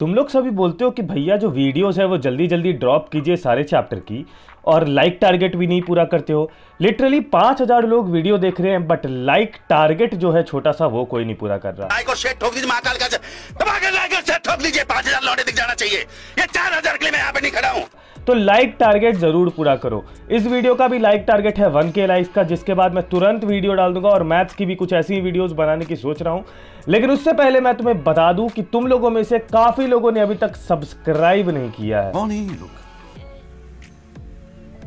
तुम लोग सभी बोलते हो कि भैया जो वीडियोस है वो जल्दी जल्दी ड्रॉप कीजिए सारे चैप्टर की और लाइक टारगेट भी नहीं पूरा करते हो लिटरली पांच हजार लोग वीडियो देख रहे हैं बट लाइक टारगेट जो है छोटा सा वो कोई नहीं पूरा कर रहा लाइक और शेयर ठोक दीजिए महाकाल का लाइक और शेयर ठोक हजार लौटे दिख जाना चाहिए ये चार हजार के लिए मैं यहाँ पे नहीं खड़ा हूँ तो लाइक टारगेट जरूर पूरा करो इस वीडियो का भी लाइक टारगेट है वन के लाइफ का जिसके बाद मैं तुरंत वीडियो डाल दूंगा और मैथ्स की भी कुछ ऐसी वीडियोस बनाने की सोच रहा हूं लेकिन उससे पहले मैं तुम्हें बता दूं कि तुम लोगों में से काफी लोगों ने अभी तक सब्सक्राइब नहीं किया है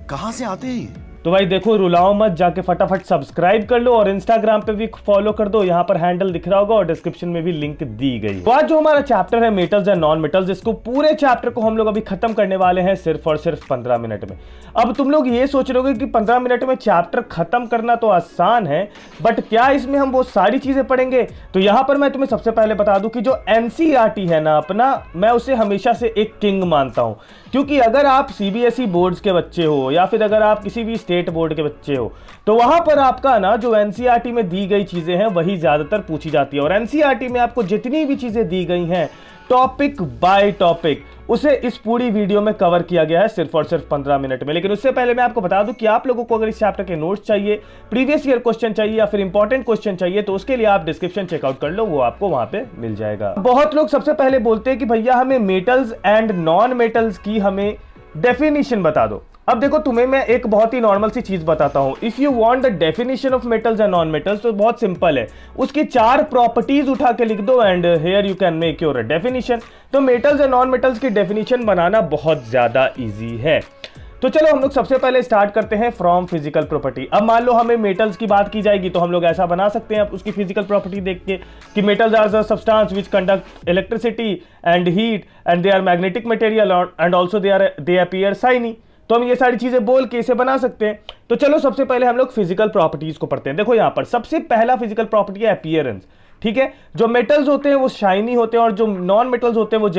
कहां से आते हैं तो भाई देखो रुलाओ मत जाके फटाफट सब्सक्राइब कर लो और इंस्टाग्राम पे भी फॉलो कर दो यहाँ पर हैंडल दिख रहा होगा और डिस्क्रिप्शन में भी लिंक दी गई तो आज जो हमारा चैप्टर है मेटल्स एंड नॉन मेटल्स इसको पूरे चैप्टर को हम लोग अभी खत्म करने वाले हैं सिर्फ और सिर्फ पंद्रह मिनट में अब तुम लोग ये सोच रहे हो कि पंद्रह मिनट में चैप्टर खत्म करना तो आसान है बट क्या इसमें हम वो सारी चीजें पढ़ेंगे तो यहाँ पर मैं तुम्हें सबसे पहले बता दूं कि जो एनसीईआरटी e है ना अपना मैं उसे हमेशा से एक किंग मानता हूँ क्योंकि अगर आप सीबीएसई बोर्ड्स e के बच्चे हो या फिर अगर आप किसी भी स्टेट स्टेट बोर्ड के बच्चे हो तो वहां पर आपका ना जो एनसीईआरटी में दी गई चीजें हैं वही ज्यादातर पूछी जाती है और एनसीईआरटी में आपको जितनी भी चीजें दी गई हैं टॉपिक बाय टॉपिक उसे इस पूरी वीडियो में कवर किया गया है सिर्फ और सिर्फ 15 मिनट में लेकिन उससे पहले मैं आपको बता दूं कि आप लोगों को अगर इस चैप्टर के नोट्स चाहिए प्रीवियस ईयर क्वेश्चन चाहिए या फिर इंपॉर्टेंट क्वेश्चन चाहिए तो उसके लिए आप डिस्क्रिप्शन चेकआउट कर लो वो आपको वहां पे मिल जाएगा बहुत लोग सबसे पहले बोलते हैं कि भैया हमें मेटल्स एंड नॉन मेटल्स की हमें डेफिनेशन बता दो अब देखो तुम्हें मैं एक बहुत ही नॉर्मल सी चीज बताता हूँ if you want the definition of metals and non metals तो बहुत सिंपल है उसकी चार प्रॉपर्टीज उठा के लिख दो and here you can make your definition तो मेटल्स एंड नॉन मेटल्स की डेफिनेशन बनाना बहुत ज्यादा ईजी है तो चलो हम लोग सबसे पहले स्टार्ट करते हैं फ्रॉम फिजिकल प्रॉपर्टी अब मान लो हमें मेटल्स की बात की जाएगी तो हम लोग ऐसा बना सकते हैं उसकी फिजिकल प्रॉपर्टी देख के कि metals are the substance which conduct electricity and heat and they are magnetic material and also they are they appear shiny तो हम ये सारी चीज़ें बोल के इसे बना सकते हैं तो चलो सबसे पहले हम लोग फिजिकल प्रॉपर्टीज़ को पढ़ते हैं देखो यहां पर सबसे पहला फिजिकल प्रॉपर्टी है अपियरेंस ठीक है जो मेटल्स होते हैं वो शाइनी होते हैं और जो नॉन मेटल्स होते हैं वो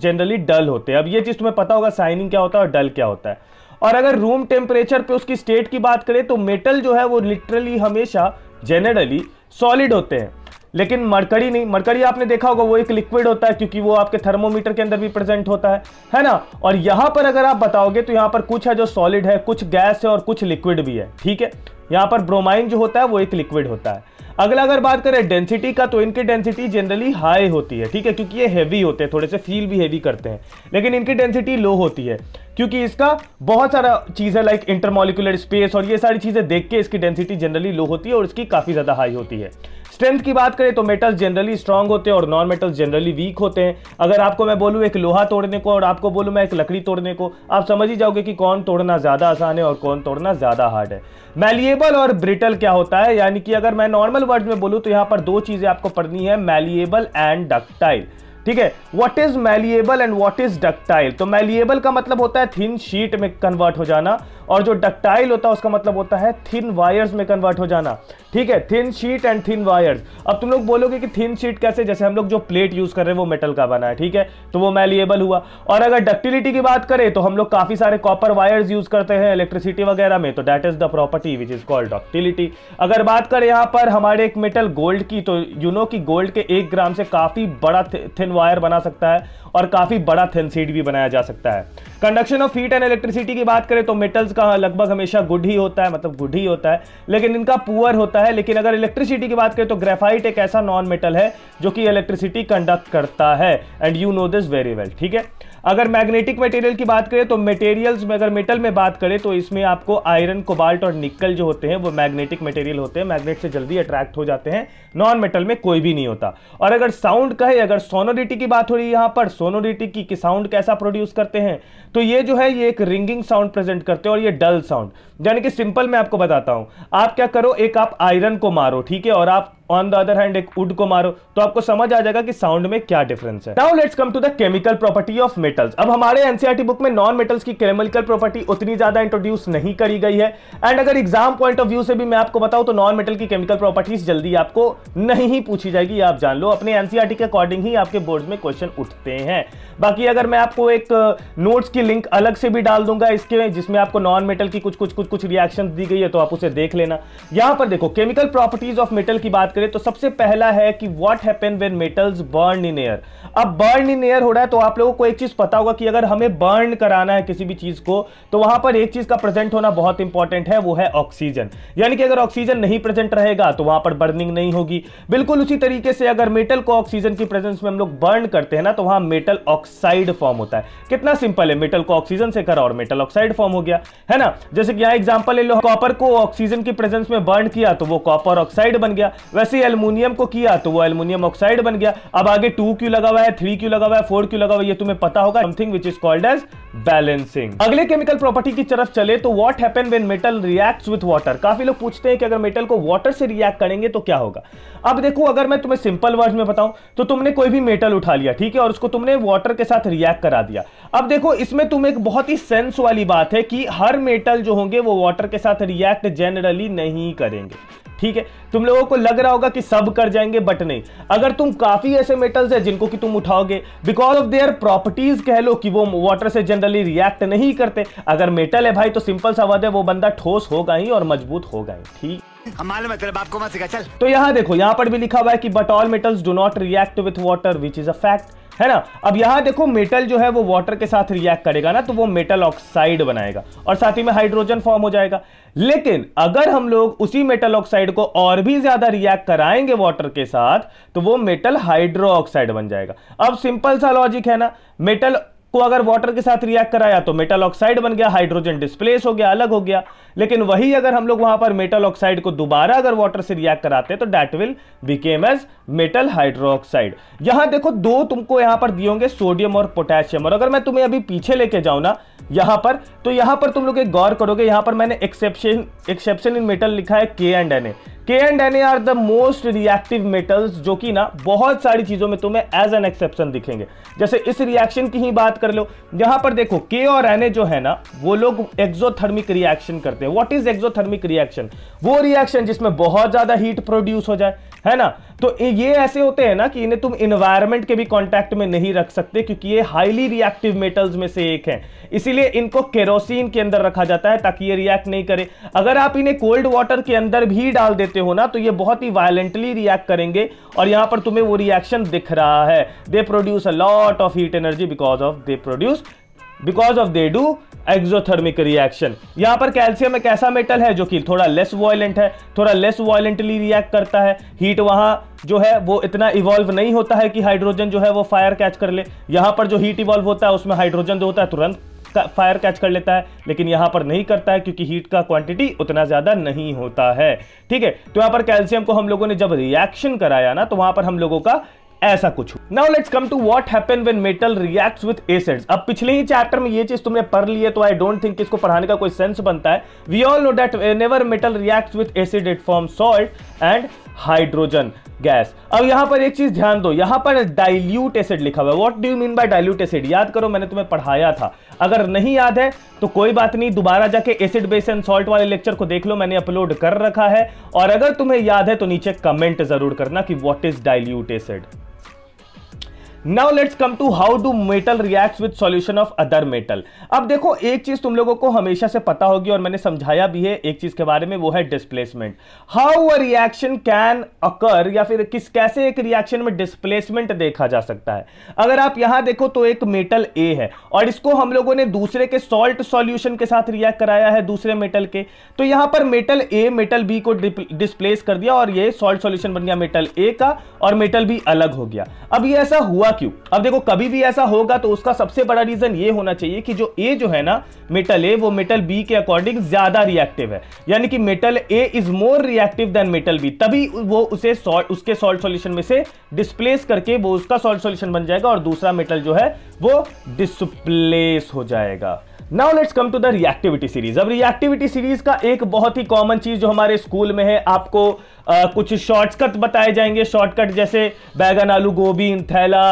जनरली डल होते हैं अब ये चीज़ तुम्हें पता होगा शाइनिंग क्या होता है और डल क्या होता है और अगर रूम टेम्परेचर पे उसकी स्टेट की बात करें तो मेटल जो है वो लिटरली हमेशा जनरली सॉलिड होते हैं लेकिन मरकरी नहीं मरकरी आपने देखा होगा वो एक लिक्विड होता है क्योंकि वो आपके थर्मोमीटर के अंदर भी प्रेजेंट होता है है ना और यहाँ पर अगर आप बताओगे तो यहाँ पर कुछ है जो सॉलिड है कुछ गैस है और कुछ लिक्विड भी है ठीक है यहाँ पर ब्रोमाइन जो होता है वो एक लिक्विड होता है अगला अगर बात करें डेंसिटी का तो इनकी डेंसिटी जनरली हाई होती है ठीक है क्योंकि ये हैवी होते हैं थोड़े से फील भी हैवी करते हैं लेकिन इनकी डेंसिटी लो होती है क्योंकि इसका बहुत सारा चीज़ है लाइक इंटरमोलिकुलर स्पेस और ये सारी चीज़ें देख के इसकी डेंसिटी जनरली लो होती है और इसकी काफ़ी ज़्यादा हाई होती है स्ट्रेंथ की बात करें तो मेटल्स जनरली स्ट्रांग होते हैं और नॉन मेटल्स जनरली वीक होते हैं अगर आपको मैं बोलूँ एक लोहा तोड़ने को और आपको बोलूँ मैं एक लकड़ी तोड़ने को आप समझ ही जाओगे कि कौन तोड़ना ज़्यादा आसान है और कौन तोड़ना ज़्यादा हार्ड है मैलिएबल और ब्रिटल क्या होता है यानी कि अगर मैं नॉर्मल वर्ड में बोलूँ तो यहाँ पर दो चीज़ें आपको पढ़नी है मैलिएबल एंड डक्टाइल ठीक है what is malleable and what is ductile तो मैलिएबल का मतलब होता है थिन शीट में कन्वर्ट हो जाना और जो डक्टाइल होता है उसका मतलब होता है थिन वायर्स में कन्वर्ट हो जाना ठीक है thin sheet and thin wires अब तुम लोग बोलोगे कि थिन शीट कैसे जैसे हम लोग जो प्लेट यूज कर रहे हैं वो मेटल का बना है ठीक है तो वो मैलिएबल हुआ और अगर डक्टिलिटी की बात करें तो हम लोग काफी सारे कॉपर वायर्स यूज करते हैं इलेक्ट्रिसिटी वगैरह में तो that is the property which is called ductility अगर बात करें यहां पर हमारे एक मेटल गोल्ड की तो यू नो कि गोल्ड के एक ग्राम से काफी बड़ा थिन वायर बना सकता है और काफ़ी बड़ा थिन सीट भी बनाया जा सकता है conduction of heat and electricity की बात करें तो मेटल्स का लगभग हमेशा गुड ही होता है मतलब गुड ही होता है लेकिन इनका पुअर होता है लेकिन अगर इलेक्ट्रिसिटी की बात करें तो ग्रेफाइट एक ऐसा नॉन मेटल है जो कि इलेक्ट्रिसिटी कंडक्ट करता है and you know this very well ठीक है अगर मैग्नेटिक मटेरियल की बात करें तो मटेरियल्स में अगर मेटल में बात करें तो इसमें आपको आयरन कोबाल्ट और निकल जो होते हैं वो मैग्नेटिक मटेरियल होते हैं मैग्नेट से जल्दी अट्रैक्ट हो जाते हैं नॉन मेटल में कोई भी नहीं होता और अगर साउंड कहे अगर सोनोडिटी की बात हो रही है यहाँ पर सोनोडिटी की कि साउंड कैसा प्रोड्यूस करते हैं तो ये जो है ये एक रिंगिंग साउंड प्रेजेंट करते हैं और ये डल साउंड यानी कि सिंपल मैं आपको बताता हूं आप क्या करो एक आप आयरन को मारो ठीक है और आप ऑन द अदर हैंड एक वुड को मारो तो आपको समझ आ जाएगा कि साउंड में क्या डिफरेंस है now let's come to the chemical property of metals अब हमारे एनसीआरटी बुक e में नॉन मेटल्स की केमिकल प्रॉपर्टी उतनी ज्यादा इंट्रोड्यूस नहीं करी गई है एंड अगर एग्जाम पॉइंट ऑफ व्यू से भी मैं आपको बताऊं तो नॉन मेटल की केमिकल प्रॉपर्टीज जल्दी आपको नहीं ही पूछी जाएगी आप जान लो अपने एनसीआरटी e के अकॉर्डिंग ही आपके बोर्ड में क्वेश्चन उठते हैं बाकी अगर मैं आपको एक नोट्स uh, की लिंक अलग से भी डाल दूंगा इसके जिसमें आपको नॉन मेटल की कुछ कुछ कुछ कुछ रिएक्शन दी गई है तो आप उसे देख लेना यहां पर देखो केमिकल प्रॉपर्टीज ऑफ मेटल की बात करें तो सबसे पहला है कि what happen when metals burn in air अब बर्न इन एयर हो रहा है तो आप लोगों को एक चीज पता होगा कि अगर हमें बर्न कराना है किसी भी चीज को तो वहां पर एक चीज का प्रेजेंट होना बहुत इंपॉर्टेंट है वो है ऑक्सीजन यानी कि अगर ऑक्सीजन नहीं प्रेजेंट रहेगा तो वहां पर बर्निंग नहीं होगी बिल्कुल उसी तरीके से अगर मेटल को ऑक्सीजन की प्रेजेंस में हम लोग बर्न करते हैं ना तो वहां मेटल ऑक्साइड फॉर्म होता है कितना सिंपल है मेटल को ऑक्सीजन से करा और मेटल ऑक्साइड फॉर्म हो गया है ना जैसे कि यहां एग्जाम्पल ले लो कॉपर को ऑक्सीजन की प्रेजेंस में बर्न किया तो वो कॉपर ऑक्साइड बन गया वैसे एल्यूमिनियम को किया तो वो एल्यूमिनियम ऑक्साइड बन गया अब आगे टू क्यू लगा हुआ है थ्री क्यू लगा हुआ है फोर क्यू लगा हुआ है ये तुम्हें पता होगा something which is called as balancing अगले केमिकल प्रॉपर्टी की तरफ चले तो what happen when metal react with water काफी लोग पूछते हैं कि अगर मेटल को वॉटर से रिएक्ट करेंगे तो क्या होगा अब देखो अगर मैं तुम्हें सिंपल वर्ड में बताऊं तो तुमने कोई भी मेटल उठा लिया ठीक है और उसको तुमने वॉटर के साथ रिएक्ट करा दिया अब देखो इसमें तुम एक बहुत ही सेंस वाली बात है कि हर मेटल जो होंगे वो वॉटर के साथ रिएक्ट जनरली नहीं करेंगे ठीक है तुम लोगों को लग रहा होगा कि सब कर जाएंगे बट नहीं अगर तुम काफी ऐसे मेटल्स है जिनको कि तुम उठाओगे बिकॉज ऑफ देयर प्रॉपर्टीज कह लो कि वो वाटर से जनरली रिएक्ट नहीं करते अगर मेटल है भाई तो सिंपल सा बात है वो बंदा ठोस होगा ही और मजबूत होगा ही ठीक है तेरे बाप को मत चल तो यहाँ देखो यहाँ पर भी लिखा हुआ है कि but all metals do not react with water which is a fact है ना अब यहां देखो मेटल जो है वो वाटर के साथ रिएक्ट करेगा ना तो वो मेटल ऑक्साइड बनाएगा और साथ ही में हाइड्रोजन फॉर्म हो जाएगा लेकिन अगर हम लोग उसी मेटल ऑक्साइड को और भी ज्यादा रिएक्ट कराएंगे वाटर के साथ तो वो मेटल हाइड्रो ऑक्साइड बन जाएगा अब सिंपल सा लॉजिक है ना मेटल को अगर वाटर के साथ रिएक्ट कराया तो मेटल ऑक्साइड बन गया हाइड्रोजन डिस्प्लेस हो गया अलग हो गया लेकिन वही अगर हम लोग वहां पर मेटल ऑक्साइड को दोबारा अगर वाटर से रिएक्ट कराते तो that will became as metal hydroxide यहां देखो दो तुमको यहां पर दिए होंगे सोडियम और पोटेशियम और अगर मैं तुम्हें अभी पीछे लेके जाऊं ना यहाँ पर तो यहाँ पर तुम लोग एक गौर करोगे यहाँ पर मैंने एक्सेप्शन एक्सेप्शन इन मेटल लिखा है के and N A K and N A are the most reactive metals जो कि ना बहुत सारी चीज़ों में तुम्हें एज एन एक्सेप्शन दिखेंगे जैसे इस रिएक्शन की ही बात कर लो यहाँ पर देखो के और एन ए जो है ना वो लोग एक्जोथर्मिक रिएक्शन करते हैं वॉट इज एक्जोथर्मिक रिएक्शन वो रिएक्शन जिसमें बहुत ज़्यादा हीट प्रोड्यूस हो जाए है ना तो ये ऐसे होते हैं ना कि इन्हें तुम इन्वायरमेंट के भी कॉन्टैक्ट में नहीं रख सकते क्योंकि ये हाईली रिएक्टिव मेटल्स में से एक है इसीलिए इसीलिए इनको केरोसिन के अंदर रखा जाता है ताकि ये रिएक्ट नहीं करे अगर आप इन्हें कोल्ड वाटर के अंदर भी डाल देते हो ना तो ये बहुत ही वायलेंटली रिएक्ट करेंगे और यहां पर तुम्हें वो रिएक्शन दिख रहा है they produce a lot of heat energy because of they produce because of they do exothermic reaction यहां पर कैल्शियम एक ऐसा मेटल है जो कि थोड़ा लेस वॉयलेंट है थोड़ा लेस वॉयलेंटली रिएक्ट करता है हीट वहां जो है वो इतना इवॉल्व नहीं होता है कि हाइड्रोजन जो है वो फायर कैच कर ले यहां पर जो हीट इवॉल्व होता है उसमें हाइड्रोजन जो होता है तुरंत फायर कैच कर लेता है लेकिन यहां पर नहीं करता है क्योंकि हीट का क्वांटिटी उतना ज़्यादा नहीं होता है ठीक है तो यहां पर कैल्शियम को हम लोगों ने जब रिएक्शन कराया ना तो वहां पर हम लोगों का ऐसा कुछ now let's come to what happen when metal react with acids अब पिछले ही चैप्टर में ये चीज तुमने पढ़ ली है तो आई डोंट थिंक इसको पढ़ाने का कोई सेंस बनता है we all know that never metal react with acid it form salt and hydrogen gas अब यहां पर एक चीज ध्यान दो यहां पर डाइल्यूट एसिड लिखा हुआ है what do you mean by dilute acid याद करो मैंने तुम्हें पढ़ाया था अगर नहीं याद है तो कोई बात नहीं दोबारा जाके एसिड बेस एंड सॉल्ट वाले लेक्चर को देख लो मैंने अपलोड कर रखा है और अगर तुम्हें याद है तो नीचे कमेंट जरूर करना कि what is dilute acid now let's come to how do metal react with solution of other metal अब देखो एक चीज तुम लोगों को हमेशा से पता होगी और मैंने समझाया भी है एक चीज के बारे में वो है displacement how a reaction can occur या फिर किस कैसे एक रिएक्शन में डिस्प्लेसमेंट देखा जा सकता है अगर आप यहां देखो तो एक मेटल ए है और इसको हम लोगों ने दूसरे के सॉल्ट सोल्यूशन के साथ रिएक्ट कराया है दूसरे मेटल के तो यहां पर मेटल ए मेटल बी को डिस्प्लेस कर दिया और ये सॉल्ट सोल्यूशन बन गया मेटल ए का और मेटल बी अलग हो गया अब ये ऐसा हुआ होगा क्यों अब देखो कभी भी ऐसा होगा तो उसका सबसे बड़ा रीजन ये होना चाहिए कि जो ए जो है ना मेटल ए वो मेटल बी के अकॉर्डिंग ज्यादा रिएक्टिव है यानी कि metal A is more reactive than metal B तभी वो उसे सॉल्ट उसके सॉल्ट सॉल्यूशन में से डिस्प्लेस करके वो उसका सॉल्ट सॉल्यूशन बन जाएगा और दूसरा मेटल जो है वो डिस्प्लेस हो जाएगा now let's come to the reactivity series अब रिएक्टिविटी सीरीज का एक बहुत ही कॉमन चीज जो हमारे स्कूल में है आपको आ, कुछ शॉर्टकट बताए जाएंगे शॉर्टकट जैसे बैगन आलू गोभी थैला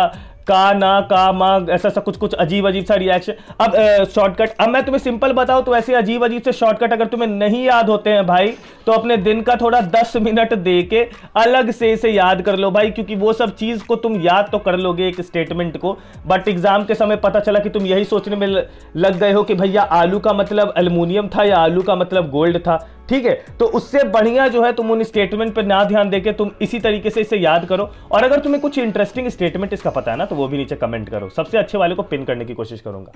का ना का मा ऐसा ऐसा कुछ कुछ अजीब अजीब सा रिएक्शन अब शॉर्टकट अब मैं तुम्हें सिंपल बताऊं तो ऐसे अजीब अजीब से शॉर्टकट अगर तुम्हें नहीं याद होते हैं भाई तो अपने दिन का थोड़ा दस मिनट दे के अलग से इसे याद कर लो भाई क्योंकि वो सब चीज़ को तुम याद तो कर लोगे एक स्टेटमेंट को बट एग्जाम के समय पता चला कि तुम यही सोचने में लग गए हो कि भैया आलू का मतलब अल्मोनियम था या आलू का मतलब गोल्ड था ठीक है तो उससे बढ़िया जो है तुम उन स्टेटमेंट पर ना ध्यान देके तुम इसी तरीके से इसे याद करो और अगर तुम्हें कुछ इंटरेस्टिंग स्टेटमेंट इसका पता है ना तो वो भी नीचे कमेंट करो सबसे अच्छे वाले को पिन करने की कोशिश करूंगा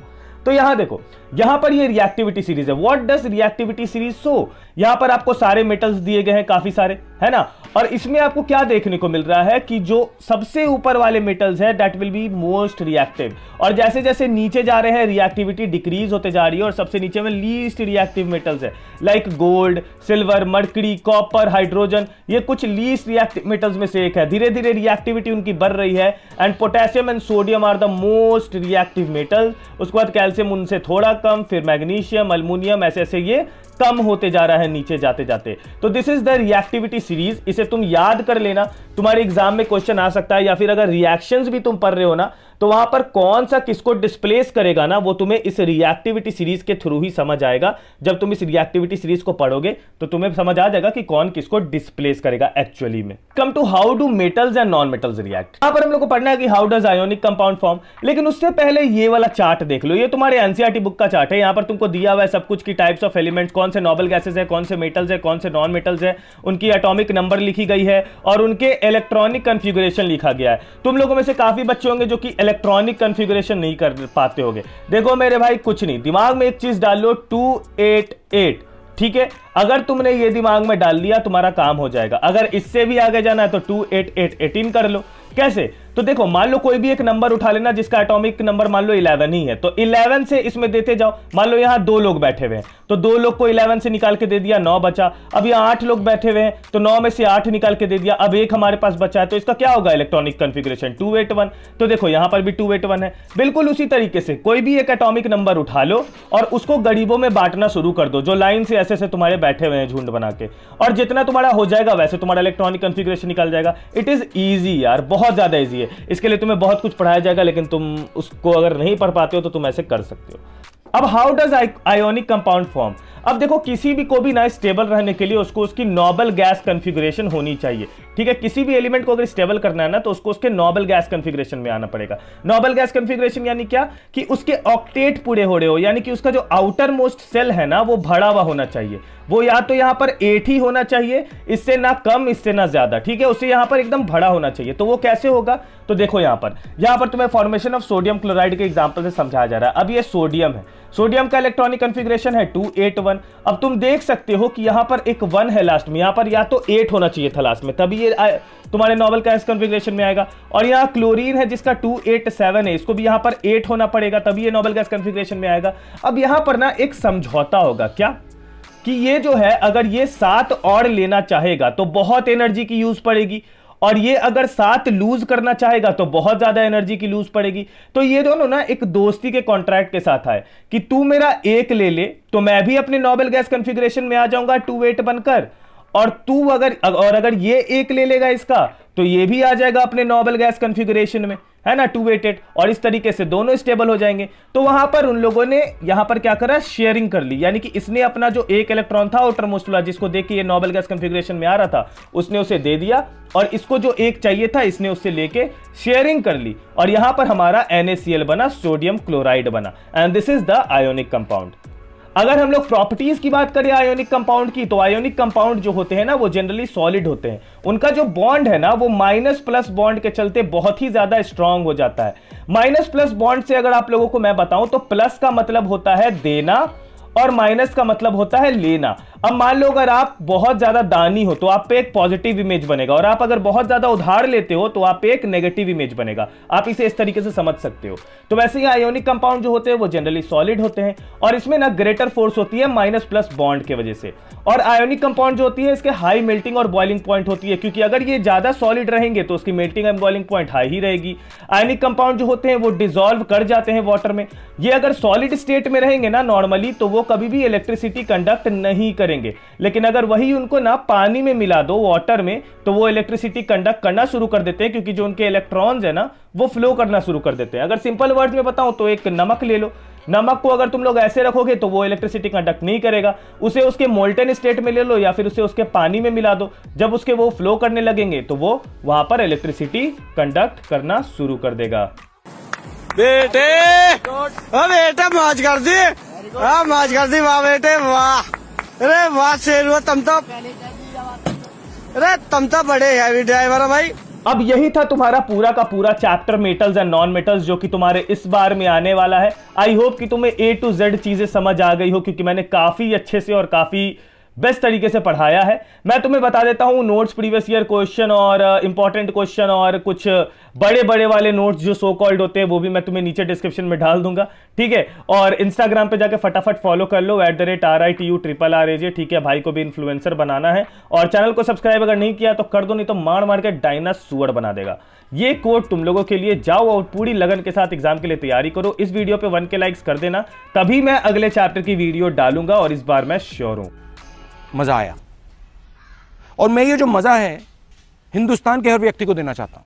तो यहां देखो यहां पर ये रिएक्टिविटी सीरीज है what does reactivity series so यहां पर आपको सारे मेटल्स दिए गए हैं काफी सारे है ना और इसमें आपको क्या देखने को मिल रहा है कि जो सबसे ऊपर वाले मेटल्स है that will be most reactive और जैसे जैसे नीचे जा रहे हैं रिएक्टिविटी डिक्रीज होते जा रही है और सबसे नीचे में लीस्ट रिएक्टिव मेटल्स है like gold gold silver mercury copper hydrogen ये कुछ लीस रिएक्टिव मेटल्स में से एक है धीरे धीरे रिएक्टिविटी उनकी बढ़ रही है and potassium and sodium are the most reactive metal उसके बाद कैल्शियम उनसे थोड़ा कम फिर मैग्नीशियम अल्मोनियम ऐसे ऐसे ये कम होते जा रहा है नीचे जाते जाते तो this is the reactivity series इसे तुम याद कर लेना तुम्हारे एग्जाम में क्वेश्चन आ सकता है या फिर अगर रिएक्शंस भी तुम पढ़ रहे हो ना तो वहां पर कौन सा किसको डिस्प्लेस करेगा ना वो तुम्हें इस रिएक्टिविटी सीरीज के थ्रू ही समझ आएगा जब तुम इस रिएक्टिविटी सीरीज को पढ़ोगे तो तुम्हें समझ आ जाएगा कि कौन किसको डिस्प्लेस करेगा एक्चुअली में come to how do metals and non metals react यहां पर हम लोग को पढ़ना है कि how does ionic compound form लेकिन उससे पहले ये वाला चार्ट देख लो ये तुम्हारे एनसीआरटी बुक e का चार्ट है यहां पर तुमको दिया हुआ है सब कुछ की टाइप्स ऑफ एलिमेंट्स कौन कौन से नॉबल गैसेज है कौन से मेटल्स है कौन से नॉन मेटल्स है उनकी अटोमिक नंबर लिखी गई है और उनके इलेक्ट्रॉनिक कन्फिगुरेशन लिखा गया है तुम लोगों में से काफी बच्चे होंगे जो कि इलेक्ट्रॉनिक कन्फिगुरेशन नहीं कर पाते होंगे देखो मेरे भाई कुछ नहीं दिमाग में एक चीज डाल लो टू एट एट ठीक है अगर तुमने ये दिमाग में डाल लिया तुम्हारा काम हो जाएगा अगर इससे भी आगे जाना है तो टू एट एट एटीन कर लो कैसे तो देखो मान लो कोई भी एक नंबर उठा लेना जिसका एटॉमिक नंबर मान लो इलेवन ही है तो इलेवन से इसमें देते जाओ मान लो यहां दो लोग बैठे हुए हैं तो दो लोग को इलेवन से निकाल के दे दिया नौ बचा अब यहाँ आठ लोग बैठे हुए हैं तो नौ में से आठ निकाल के दे दिया अब एक हमारे पास बचा है तो इसका क्या होगा electronic configuration two eight one तो देखो यहाँ पर भी टू एट वन है बिल्कुल उसी तरीके से कोई भी एक एटॉमिक नंबर उठा लो और उसको गरीबों में बांटना शुरू कर दो जो लाइन से ऐसे ऐसे तुम्हारे बैठे हुए हैं झुंड बना के और जितना तुम्हारा हो जाएगा वैसे तुम्हारा इलेक्ट्रॉनिक कन्फिग्रेशन निकाल जाएगा इट इज़ ईजी यार बहुत ज़्यादा ईजी है चाहिए इसके लिए तुम्हें बहुत कुछ पढ़ाया जाएगा लेकिन तुम उसको अगर नहीं पढ़ पाते हो तो तुम ऐसे कर सकते हो अब how does ionic compound form अब देखो किसी भी को भी ना स्टेबल रहने के लिए उसको उसकी नॉबल गैस कन्फिग्रेशन होनी चाहिए ठीक है किसी भी एलिमेंट को अगर स्टेबल करना है ना तो उसको उसके नॉबल गैस कन्फिग्रेशन में आना पड़ेगा नॉबल गैस कन्फिग्रेशन यानी क्या कि उसके ऑक्टेट पूरे हो रहे हो यानी कि उसका जो आउटर मोस्ट सेल है ना वो भरा हुआ होना चाहिए वो या तो यहाँ पर एट ही होना चाहिए इससे ना कम इससे ना ज़्यादा ठीक है उसे यहाँ पर एकदम भड़ा होना चाहिए तो वो कैसे होगा तो देखो यहाँ पर यहाँ पर तुम्हें फॉर्मेशन ऑफ सोडियम क्लोराइड के एग्जाम्पल से समझाया जा रहा है अब ये सोडियम है सोडियम का इलेक्ट्रॉनिक कन्फिग्रेशन है टू एट वन अब तुम देख सकते हो कि यहाँ पर एक वन है लास्ट में यहाँ पर या तो एट होना चाहिए था लास्ट में तभी ये तुम्हारे नॉवल का इस कन्फिग्रेशन में आएगा और यहाँ क्लोरीन है जिसका टू एट सेवन है इसको भी यहाँ पर एट होना पड़ेगा तभी ये नॉवल गैस कन्फिग्रेशन में आएगा अब यहाँ पर ना एक समझौता होगा क्या कि ये जो है अगर ये सात और लेना चाहेगा तो बहुत एनर्जी की यूज पड़ेगी और ये अगर सात लूज करना चाहेगा तो बहुत ज्यादा एनर्जी की लूज पड़ेगी तो ये दोनों ना एक दोस्ती के कॉन्ट्रैक्ट के साथ आए कि तू मेरा एक ले ले तो मैं भी अपने नॉबल गैस कंफिग्रेशन में आ जाऊंगा टू वेट बनकर और तू अगर और अगर ये एक ले लेगा इसका तो ये भी आ जाएगा अपने नॉबल गैस कंफिग्रेशन में है ना टू वेटेड और इस तरीके से दोनों स्टेबल हो जाएंगे तो वहां पर उन लोगों ने यहां पर क्या करा शेयरिंग कर ली यानी कि इसने अपना जो एक इलेक्ट्रॉन था आउटर मोस्ट जिसको देख के ये नॉबल गैस कंफिग्रेशन में आ रहा था उसने उसे दे दिया और इसको जो एक चाहिए था इसने उससे लेके शेयरिंग कर ली और यहां पर हमारा एनएसीएल बना सोडियम क्लोराइड बना and this is the ionic compound अगर हम लोग प्रॉपर्टीज की बात करें आयोनिक कंपाउंड की तो आयोनिक कंपाउंड जो होते हैं ना वो जनरली सॉलिड होते हैं उनका जो बॉन्ड है ना वो माइनस प्लस बॉन्ड के चलते बहुत ही ज्यादा स्ट्रांग हो जाता है माइनस प्लस बॉन्ड से अगर आप लोगों को मैं बताऊं तो प्लस का मतलब होता है देना और माइनस का मतलब होता है लेना अब मान लो अगर आप बहुत ज्यादा दानी हो तो आप पे एक पॉजिटिव इमेज बनेगा और आप अगर बहुत ज्यादा उधार लेते हो तो आप पे एक नेगेटिव इमेज बनेगा आप इसे इस तरीके से समझ सकते हो तो वैसे ही आयोनिक कंपाउंड जो होते हैं वो जनरली सॉलिड होते हैं और इसमें ना ग्रेटर फोर्स होती है माइनस प्लस बॉन्ड के वजह से और आयोनिक कंपाउंड जो होती है इसके हाई मेल्टिंग और बॉइलिंग पॉइंट होती है क्योंकि अगर ये ज्यादा सॉलिड रहेंगे तो उसकी melting and boiling point high ही रहेगी आयोनिक कंपाउंड जो होते हैं वो डिजोल्व कर जाते हैं वाटर में ये अगर सॉलिड स्टेट में रहेंगे ना नॉर्मली तो वो कभी भी इलेक्ट्रिसिटी कंडक्ट नहीं करेंगे लेकिन अगर वही उनको ना पानी में मिला दो वाटर में तो वो इलेक्ट्रिसिटी कंडक्ट करना शुरू कर देते हैं क्योंकि जो उनके इलेक्ट्रॉन्स है ना वो फ्लो करना शुरू कर देते हैं अगर सिंपल वर्ड में बताऊं तो एक नमक ले लो नमक को अगर तुम लोग ऐसे रखोगे तो वो इलेक्ट्रिसिटी कंडक्ट नहीं करेगा उसे उसके मोल्टन स्टेट में ले लो या फिर उसे उसके पानी में मिला दो जब उसके वो फ्लो करने लगेंगे तो वो वहां पर इलेक्ट्रिसिटी कंडक्ट करना शुरू कर देगा बेटे बेटा मौज कर दी वाह हाँ, माज दी वाह बेटे वाह अरे वाह शेर तम तो अरे तम तो बड़े हैवी ड्राइवर है भाई अब यही था तुम्हारा पूरा का पूरा chapter metals and non metals जो कि तुम्हारे इस बार में आने वाला है आई होप कि तुम्हें ए टू जेड चीजें समझ आ गई हो क्योंकि मैंने काफी अच्छे से और काफी बेस्ट तरीके से पढ़ाया है मैं तुम्हें बता देता हूं नोट्स प्रीवियस ईयर क्वेश्चन और इंपॉर्टेंट uh, क्वेश्चन और कुछ बड़े बड़े वाले नोट्स जो सो कॉल्ड होते हैं वो भी मैं तुम्हें नीचे डिस्क्रिप्शन में डाल दूंगा ठीक है और इंस्टाग्राम पे जाकर फटाफट फॉलो कर लो at the rate R I T U triple R A J ठीक है भाई को भी इन्फ्लुएंसर बनाना है और चैनल को सब्सक्राइब अगर नहीं किया तो कर दो नहीं तो मार मार के डायना सुअर बना देगा ये कोड तुम लोगों के लिए जाओ और पूरी लगन के साथ एग्जाम के लिए तैयारी करो इस वीडियो पे वन के लाइक्स कर देना तभी मैं अगले चैप्टर की वीडियो डालूंगा और इस बार मैं श्योर हूं मज़ा आया और मैं ये जो मज़ा है हिंदुस्तान के हर व्यक्ति को देना चाहता हूँ